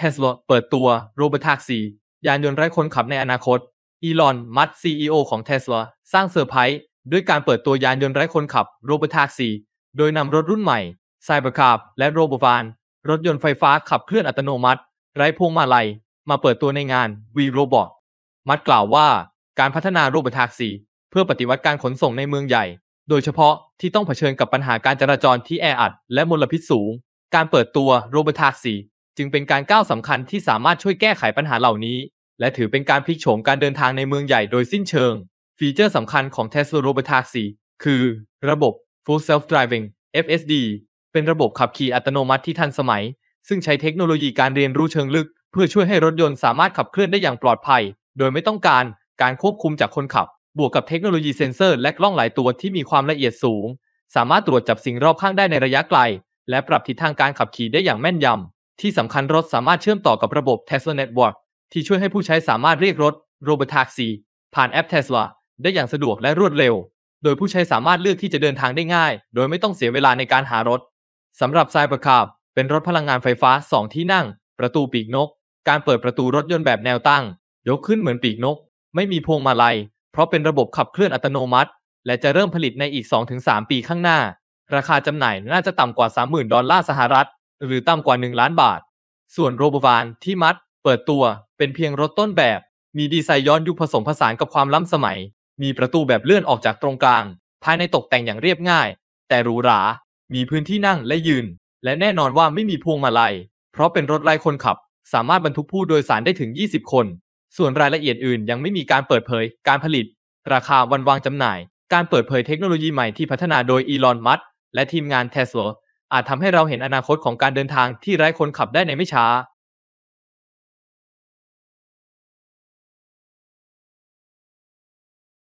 เทสลาเปิดตัวโรบอททักซียานยนต์ไร้คนขับในอนาคต อีลอน มัสซีอีโอของเทสลาสร้างเซอร์ไพรส์ด้วยการเปิดตัวยานยนต์ไร้คนขับโรบอททักซีโดยนำรถรุ่นใหม่ไซเบอร์คาร์และโรบอฟานรถยนต์ไฟฟ้าขับเคลื่อนอัตโนมัติ ไร้พวงมาลัย มาเปิดตัวในงาน V Robot มัดกล่าวว่า การพัฒนาโรบอททักซีเพื่อปฏิวัติการขนส่งในเมืองใหญ่ โดยเฉพาะที่ต้องเผชิญกับปัญหาการจราจรที่แออัดและมลพิษสูง การเปิดตัวโรบอททักซีจึงเป็นการก้าวสำคัญที่สามารถช่วยแก้ไขปัญหาเหล่านี้ และถือเป็นการพลิกโฉมการเดินทางในเมืองใหญ่โดยสิ้นเชิง ฟีเจอร์สำคัญของ Tesla Robotaxi คือ ระบบ Full Self Driving FSD เป็นระบบขับขี่อัตโนมัติที่ทันสมัย ซึ่งใช้เทคโนโลยีการเรียนรู้เชิงลึก เพื่อช่วยให้รถยนต์สามารถขับเคลื่อนได้อย่างปลอดภัย โดยไม่ต้องการการควบคุมจากคนขับ บวกกับเทคโนโลยีเซ็นเซอร์และกล้องหลายตัวที่มีความละเอียดสูง สามารถตรวจจับสิ่งรอบข้างได้ในระยะไกล และปรับทิศทางการขับขี่ได้อย่างแม่นยำที่สำคัญรถสามารถเชื่อมต่อกับระบบ Tesla Network ที่ช่วยให้ผู้ใช้สามารถเรียกรถ Robotaxi ผ่านแอป Tesla ได้อย่างสะดวกและรวดเร็ว โดยผู้ใช้สามารถเลือกที่จะเดินทางได้ง่าย โดยไม่ต้องเสียเวลาในการหารถสำหรับไซอร์คา์เป็นรถพลังงานไฟฟ้า 2 ที่นั่ง ประตูปีกนก การเปิดประตูรถยนต์แบบแนวตั้ง ยกขึ้นเหมือนปีกนก ไม่มีพวงมาลัย เพราะเป็นระบบขับเคลื่อนอัตโนมัติ และจะเริ่มผลิตในอีก 2-3 ปีข้างหน้า ราคาจำหน่ายน่าจะต่ำกว่า 30,000ดอลลาร์สหรัฐหรือต่ำกว่า 1 ล้านบาท ส่วนโรบวานที่มัดเปิดตัวเป็นเพียงรถต้นแบบ มีดีไซน์ย้อนยุคผสมผสานกับความล้ำสมัย มีประตูแบบเลื่อนออกจากตรงกลาง ภายในตกแต่งอย่างเรียบง่าย แต่หรูหรา มีพื้นที่นั่งและยืน และแน่นอนว่าไม่มีพวงมาลัย เพราะเป็นรถไร้คนขับ สามารถบรรทุกผู้โดยสารได้ถึง 20 คน ส่วนรายละเอียดอื่นยังไม่มีการเปิดเผยการผลิต ราคาวันวางจำหน่าย การเปิดเผยเทคโนโลยีใหม่ที่พัฒนาโดยอีลอน มัส และทีมงานเทสลอาจทำให้เราเห็นอนาคตของการเดินทางที่ไร้คนขับได้ในไม่ช้า